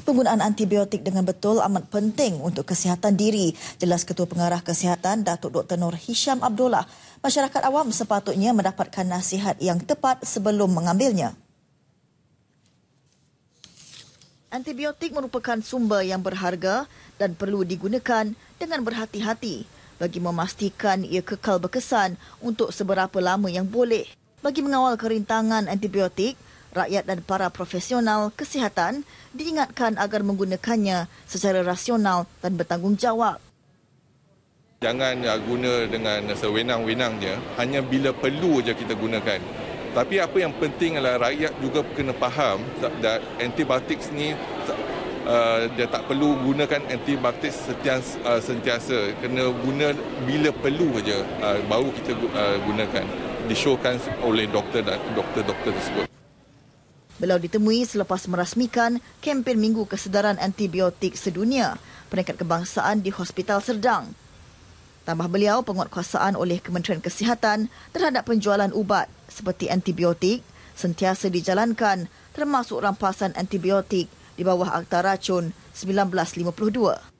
Penggunaan antibiotik dengan betul amat penting untuk kesihatan diri, jelas Ketua Pengarah Kesihatan Datuk Dr. Nur Hisham Abdullah. Masyarakat awam sepatutnya mendapatkan nasihat yang tepat sebelum mengambilnya. Antibiotik merupakan sumber yang berharga dan perlu digunakan dengan berhati-hati bagi memastikan ia kekal berkesan untuk seberapa lama yang boleh. Bagi mengawal kerintangan antibiotik, rakyat dan para profesional kesihatan diingatkan agar menggunakannya secara rasional dan bertanggungjawab. Jangan eh, guna dengan sewenang-wenangnya, hanya bila perlu saja kita gunakan. Tapi apa yang penting adalah rakyat juga kena faham that antibiotics ni Uh, dia tak perlu gunakan antibiotik setiap uh, eh, sentiasa. Kena guna bila perlu saja uh, baru kita uh, gunakan. Disyorkan oleh doktor dan doktor-doktor tersebut beliau ditemui selepas merasmikan kempen Minggu Kesedaran Antibiotik Sedunia peringkat kebangsaan di Hospital Serdang. Tambah beliau penguatkuasaan oleh Kementerian Kesihatan terhadap penjualan ubat seperti antibiotik sentiasa dijalankan termasuk rampasan antibiotik di bawah Akta Racun 1952.